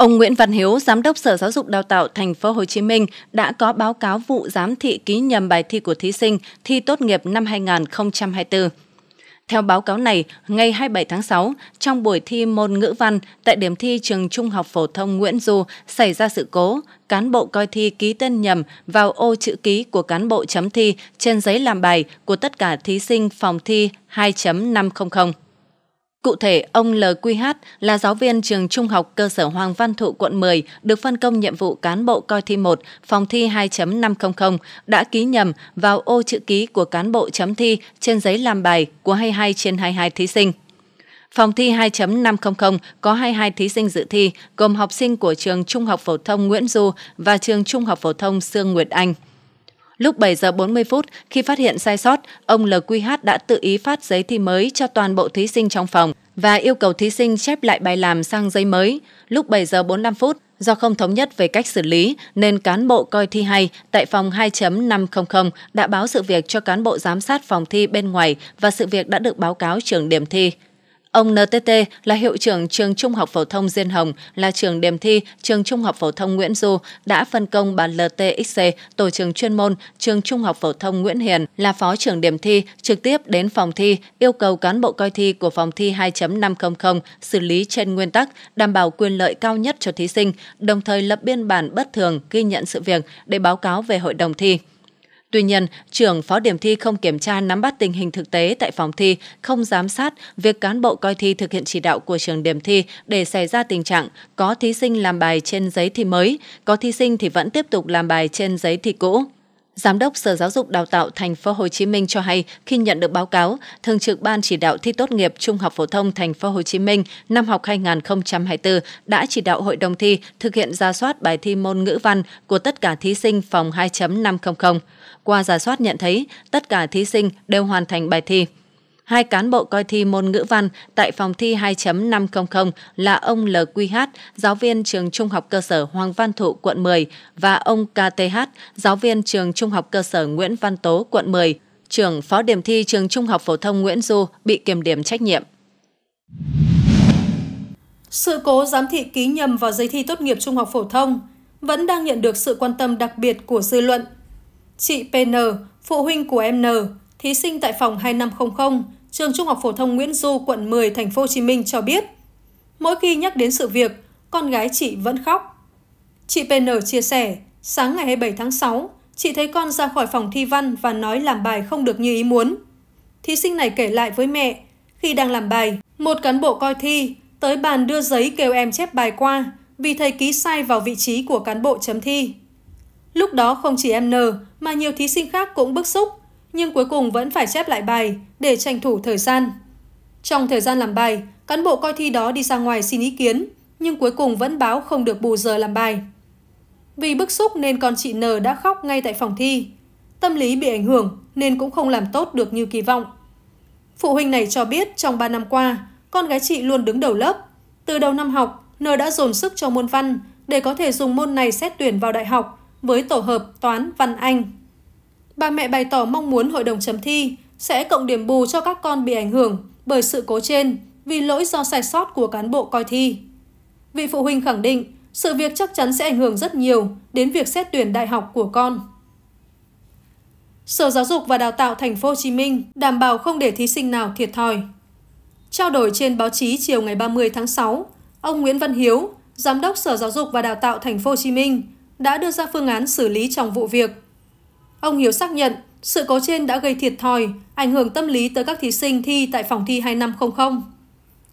Ông Nguyễn Văn Hiếu, Giám đốc Sở Giáo dục Đào tạo Thành phố Hồ Chí Minh đã có báo cáo vụ giám thị ký nhầm bài thi của thí sinh thi tốt nghiệp năm 2024. Theo báo cáo này, ngày 27 tháng 6, trong buổi thi môn ngữ văn tại điểm thi trường Trung học phổ thông Nguyễn Du xảy ra sự cố, cán bộ coi thi ký tên nhầm vào ô chữ ký của cán bộ chấm thi trên giấy làm bài của tất cả thí sinh phòng thi 2.500. Cụ thể, ông LQH là giáo viên trường trung học cơ sở Hoàng Văn Thụ quận 10 được phân công nhiệm vụ cán bộ coi thi 1, phòng thi 2.500 đã ký nhầm vào ô chữ ký của cán bộ chấm thi trên giấy làm bài của 22 trên 22 thí sinh. Phòng thi 2.500 có 22 thí sinh dự thi, gồm học sinh của trường Trung học phổ thông Nguyễn Du và trường Trung học phổ thông Sương Nguyệt Anh. Lúc 7 giờ 40 phút, khi phát hiện sai sót, ông LQH đã tự ý phát giấy thi mới cho toàn bộ thí sinh trong phòng và yêu cầu thí sinh chép lại bài làm sang giấy mới. Lúc 7 giờ 45 phút, do không thống nhất về cách xử lý nên cán bộ coi thi hay tại phòng 2.500 đã báo sự việc cho cán bộ giám sát phòng thi bên ngoài và sự việc đã được báo cáo trưởng điểm thi. Ông NTT là hiệu trưởng trường Trung học phổ thông Diên Hồng, là trường điểm thi trường Trung học phổ thông Nguyễn Du, đã phân công bà LTXC, tổ trưởng chuyên môn trường Trung học phổ thông Nguyễn Hiền là phó trưởng điểm thi trực tiếp đến phòng thi, yêu cầu cán bộ coi thi của phòng thi 2.500 xử lý trên nguyên tắc đảm bảo quyền lợi cao nhất cho thí sinh, đồng thời lập biên bản bất thường ghi nhận sự việc để báo cáo về hội đồng thi. Tuy nhiên, trưởng phó điểm thi không kiểm tra nắm bắt tình hình thực tế tại phòng thi, không giám sát việc cán bộ coi thi thực hiện chỉ đạo của trường điểm thi để xảy ra tình trạng có thí sinh làm bài trên giấy thi mới, có thí sinh thì vẫn tiếp tục làm bài trên giấy thi cũ. Giám đốc Sở Giáo dục Đào tạo Thành phố Hồ Chí Minh cho hay, khi nhận được báo cáo, Thường trực Ban chỉ đạo thi tốt nghiệp Trung học phổ thông Thành phố Hồ Chí Minh năm học 2024 đã chỉ đạo hội đồng thi thực hiện ra soát bài thi môn ngữ văn của tất cả thí sinh phòng 2.500 qua giả soát nhận thấy tất cả thí sinh đều hoàn thành bài thi hai cán bộ coi thi môn ngữ văn tại phòng thi 2.500 là ông LQH, giáo viên trường Trung học cơ sở Hoàng Văn Thụ, quận 10 và ông KTH, giáo viên trường Trung học cơ sở Nguyễn Văn Tố, quận 10. Trưởng phó điểm thi trường Trung học phổ thông Nguyễn Du bị kiểm điểm trách nhiệm. Sự cố giám thị ký nhầm vào giấy thi tốt nghiệp trung học phổ thông vẫn đang nhận được sự quan tâm đặc biệt của dư luận Chị PN, phụ huynh của em N, thí sinh tại phòng 2500, trường Trung học phổ thông Nguyễn Du, quận 10, thành phố Hồ Chí Minh cho biết, mỗi khi nhắc đến sự việc, con gái chị vẫn khóc. Chị PN chia sẻ, sáng ngày 27 tháng 6, chị thấy con ra khỏi phòng thi văn và nói làm bài không được như ý muốn. Thí sinh này kể lại với mẹ, khi đang làm bài, một cán bộ coi thi tới bàn đưa giấy kêu em chép bài qua vì thầy ký sai vào vị trí của cán bộ chấm thi. Lúc đó không chỉ em N mà nhiều thí sinh khác cũng bức xúc, nhưng cuối cùng vẫn phải chép lại bài để tranh thủ thời gian. Trong thời gian làm bài, cán bộ coi thi đó đi ra ngoài xin ý kiến, nhưng cuối cùng vẫn báo không được bù giờ làm bài. Vì bức xúc nên con chị N đã khóc ngay tại phòng thi. Tâm lý bị ảnh hưởng nên cũng không làm tốt được như kỳ vọng. Phụ huynh này cho biết trong 3 năm qua, con gái chị luôn đứng đầu lớp. Từ đầu năm học, N đã dồn sức cho môn văn để có thể dùng môn này xét tuyển vào đại học với tổ hợp toán văn anh. Bà mẹ bày tỏ mong muốn hội đồng chấm thi sẽ cộng điểm bù cho các con bị ảnh hưởng bởi sự cố trên vì lỗi do sai sót của cán bộ coi thi. Vị phụ huynh khẳng định sự việc chắc chắn sẽ ảnh hưởng rất nhiều đến việc xét tuyển đại học của con. Sở Giáo dục và Đào tạo Thành phố Hồ Chí Minh đảm bảo không để thí sinh nào thiệt thòi. Trao đổi trên báo chí chiều ngày 30 tháng 6, ông Nguyễn Văn Hiếu, Giám đốc Sở Giáo dục và Đào tạo Thành phố Hồ Chí Minh đã đưa ra phương án xử lý trong vụ việc. Ông Hiếu xác nhận sự cố trên đã gây thiệt thòi, ảnh hưởng tâm lý tới các thí sinh thi tại phòng thi 2500.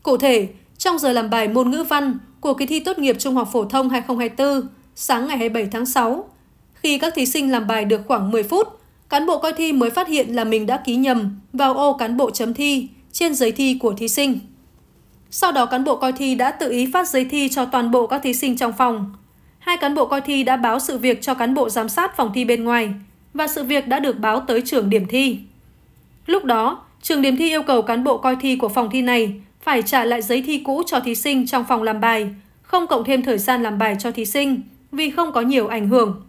Cụ thể, trong giờ làm bài môn ngữ văn của kỳ thi tốt nghiệp Trung học phổ thông 2024, sáng ngày 27 tháng 6, khi các thí sinh làm bài được khoảng 10 phút, cán bộ coi thi mới phát hiện là mình đã ký nhầm vào ô cán bộ chấm thi trên giấy thi của thí sinh. Sau đó cán bộ coi thi đã tự ý phát giấy thi cho toàn bộ các thí sinh trong phòng, hai cán bộ coi thi đã báo sự việc cho cán bộ giám sát phòng thi bên ngoài và sự việc đã được báo tới trưởng điểm thi. Lúc đó, trường điểm thi yêu cầu cán bộ coi thi của phòng thi này phải trả lại giấy thi cũ cho thí sinh trong phòng làm bài, không cộng thêm thời gian làm bài cho thí sinh vì không có nhiều ảnh hưởng.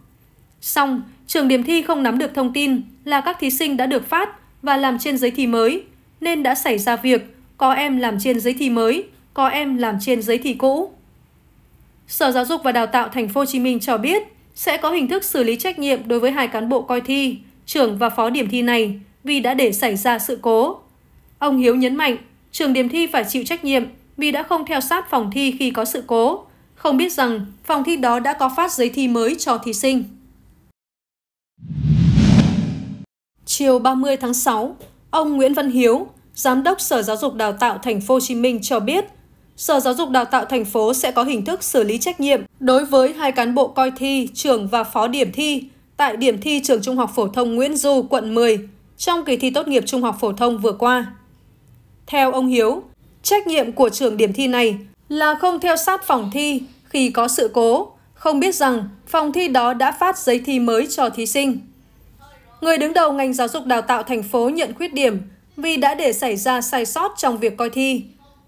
Song, trường điểm thi không nắm được thông tin là các thí sinh đã được phát và làm trên giấy thi mới, nên đã xảy ra việc có em làm trên giấy thi mới, có em làm trên giấy thi cũ. Sở Giáo dục và Đào tạo Thành phố Hồ Chí Minh cho biết sẽ có hình thức xử lý trách nhiệm đối với hai cán bộ coi thi, trưởng và phó điểm thi này vì đã để xảy ra sự cố. Ông Hiếu nhấn mạnh, trường điểm thi phải chịu trách nhiệm vì đã không theo sát phòng thi khi có sự cố, không biết rằng phòng thi đó đã có phát giấy thi mới cho thí sinh. Chiều 30 tháng 6, ông Nguyễn Văn Hiếu, Giám đốc Sở Giáo dục Đào tạo Thành phố Hồ Chí Minh cho biết – Sở Giáo dục Đào tạo thành phố sẽ có hình thức xử lý trách nhiệm đối với hai cán bộ coi thi, trưởng và phó điểm thi tại điểm thi trường Trung học phổ thông Nguyễn Du, quận 10 trong kỳ thi tốt nghiệp Trung học phổ thông vừa qua. Theo ông Hiếu, trách nhiệm của trường điểm thi này là không theo sát phòng thi khi có sự cố, không biết rằng phòng thi đó đã phát giấy thi mới cho thí sinh. Người đứng đầu ngành giáo dục đào tạo thành phố nhận khuyết điểm vì đã để xảy ra sai sót trong việc coi thi,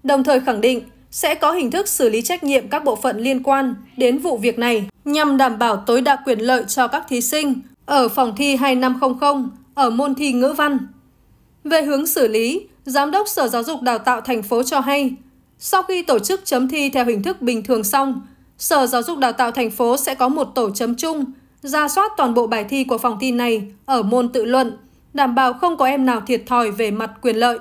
đồng thời khẳng định sẽ có hình thức xử lý trách nhiệm các bộ phận liên quan đến vụ việc này nhằm đảm bảo tối đa quyền lợi cho các thí sinh ở phòng thi 2500 ở môn thi ngữ văn. Về hướng xử lý, Giám đốc Sở Giáo dục Đào tạo thành phố cho hay, sau khi tổ chức chấm thi theo hình thức bình thường xong, Sở Giáo dục Đào tạo thành phố sẽ có một tổ chấm chung, ra soát toàn bộ bài thi của phòng thi này ở môn tự luận, đảm bảo không có em nào thiệt thòi về mặt quyền lợi.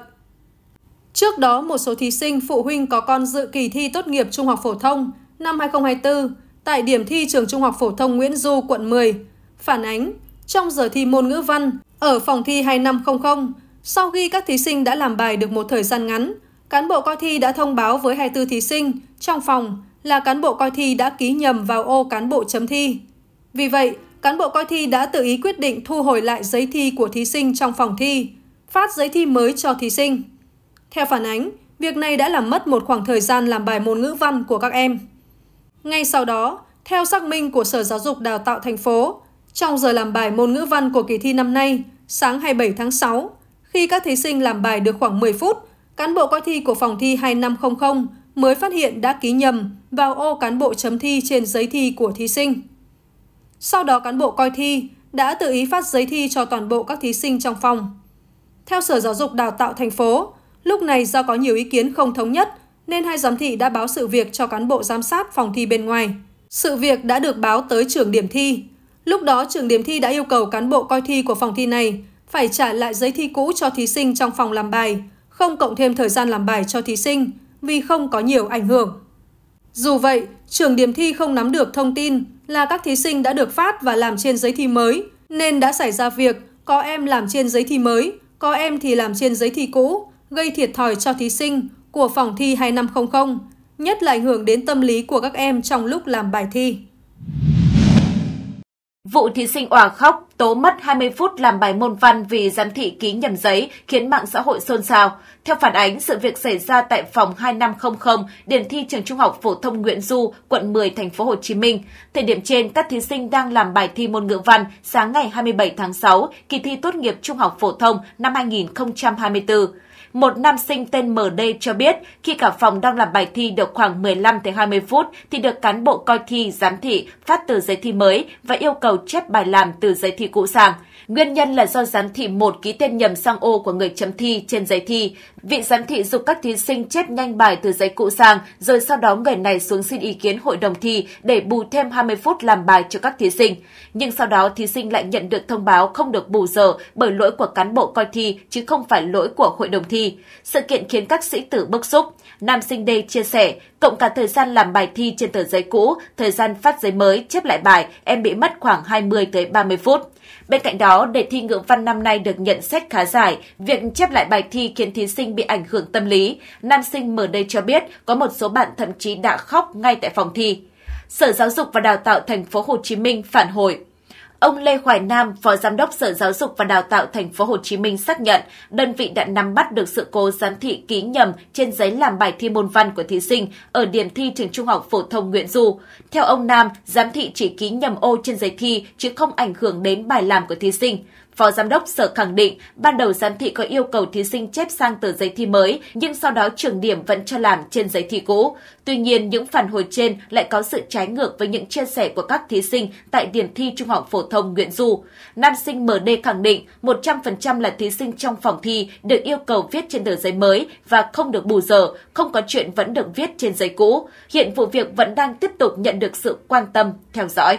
Trước đó, một số thí sinh, phụ huynh có con dự kỳ thi tốt nghiệp trung học phổ thông năm 2024 tại điểm thi trường trung học phổ thông Nguyễn Du, quận 10, phản ánh trong giờ thi môn ngữ văn ở phòng thi 2500, sau khi các thí sinh đã làm bài được một thời gian ngắn, cán bộ coi thi đã thông báo với 24 thí sinh trong phòng là cán bộ coi thi đã ký nhầm vào ô cán bộ chấm thi. Vì vậy, cán bộ coi thi đã tự ý quyết định thu hồi lại giấy thi của thí sinh trong phòng thi, phát giấy thi mới cho thí sinh. Theo phản ánh, việc này đã làm mất một khoảng thời gian làm bài môn ngữ văn của các em. Ngay sau đó, theo xác minh của Sở Giáo dục Đào tạo thành phố, trong giờ làm bài môn ngữ văn của kỳ thi năm nay, sáng 27 tháng 6, khi các thí sinh làm bài được khoảng 10 phút, cán bộ coi thi của phòng thi 2500 mới phát hiện đã ký nhầm vào ô cán bộ chấm thi trên giấy thi của thí sinh. Sau đó cán bộ coi thi đã tự ý phát giấy thi cho toàn bộ các thí sinh trong phòng. Theo Sở Giáo dục Đào tạo thành phố, Lúc này do có nhiều ý kiến không thống nhất, nên hai giám thị đã báo sự việc cho cán bộ giám sát phòng thi bên ngoài. Sự việc đã được báo tới trưởng điểm thi. Lúc đó trưởng điểm thi đã yêu cầu cán bộ coi thi của phòng thi này phải trả lại giấy thi cũ cho thí sinh trong phòng làm bài, không cộng thêm thời gian làm bài cho thí sinh vì không có nhiều ảnh hưởng. Dù vậy, trưởng điểm thi không nắm được thông tin là các thí sinh đã được phát và làm trên giấy thi mới, nên đã xảy ra việc có em làm trên giấy thi mới, có em thì làm trên giấy thi cũ, gây thiệt thòi cho thí sinh của phòng thi 2500, nhất là ảnh hưởng đến tâm lý của các em trong lúc làm bài thi. Vụ thí sinh òa khóc, tố mất 20 phút làm bài môn văn vì giám thị ký nhầm giấy khiến mạng xã hội xôn xao. Theo phản ánh, sự việc xảy ra tại phòng 2500 điểm thi trường Trung học phổ thông Nguyễn Du, quận 10, thành phố Hồ Chí Minh. Thời điểm trên, các thí sinh đang làm bài thi môn ngữ văn sáng ngày 27 tháng 6, kỳ thi tốt nghiệp Trung học phổ thông năm 2024. Một nam sinh tên MD cho biết khi cả phòng đang làm bài thi được khoảng 15 tới 20 phút thì được cán bộ coi thi giám thị phát từ giấy thi mới và yêu cầu chép bài làm từ giấy thi cũ sang. Nguyên nhân là do giám thị một ký tên nhầm sang ô của người chấm thi trên giấy thi. Vị giám thị dục các thí sinh chép nhanh bài từ giấy cũ sang, rồi sau đó người này xuống xin ý kiến hội đồng thi để bù thêm 20 phút làm bài cho các thí sinh. Nhưng sau đó thí sinh lại nhận được thông báo không được bù giờ bởi lỗi của cán bộ coi thi chứ không phải lỗi của hội đồng thi. Sự kiện khiến các sĩ tử bức xúc. Nam sinh D chia sẻ, cộng cả thời gian làm bài thi trên tờ giấy cũ, thời gian phát giấy mới, chép lại bài, em bị mất khoảng 20 tới 30 phút. Bên cạnh đó, đề thi ngữ văn năm nay được nhận xét khá giải, việc chép lại bài thi khiến thí sinh bị ảnh hưởng tâm lý. Nam sinh mở đây cho biết có một số bạn thậm chí đã khóc ngay tại phòng thi. Sở Giáo dục và Đào tạo thành phố Hồ Chí Minh phản hồi Ông Lê Hoài Nam, Phó Giám đốc Sở Giáo dục và Đào tạo Thành phố Hồ Chí Minh xác nhận đơn vị đã nắm bắt được sự cố giám thị ký nhầm trên giấy làm bài thi môn văn của thí sinh ở điểm thi trường Trung học phổ thông Nguyễn Du. Theo ông Nam, giám thị chỉ ký nhầm ô trên giấy thi chứ không ảnh hưởng đến bài làm của thí sinh. Phó Giám đốc Sở khẳng định, ban đầu giám thị có yêu cầu thí sinh chép sang tờ giấy thi mới, nhưng sau đó trường điểm vẫn cho làm trên giấy thi cũ. Tuy nhiên, những phản hồi trên lại có sự trái ngược với những chia sẻ của các thí sinh tại điểm thi Trung học phổ thông Nguyễn Du. Nam sinh MD khẳng định 100% là thí sinh trong phòng thi được yêu cầu viết trên tờ giấy mới và không được bù giờ, không có chuyện vẫn được viết trên giấy cũ. Hiện vụ việc vẫn đang tiếp tục nhận được sự quan tâm, theo dõi.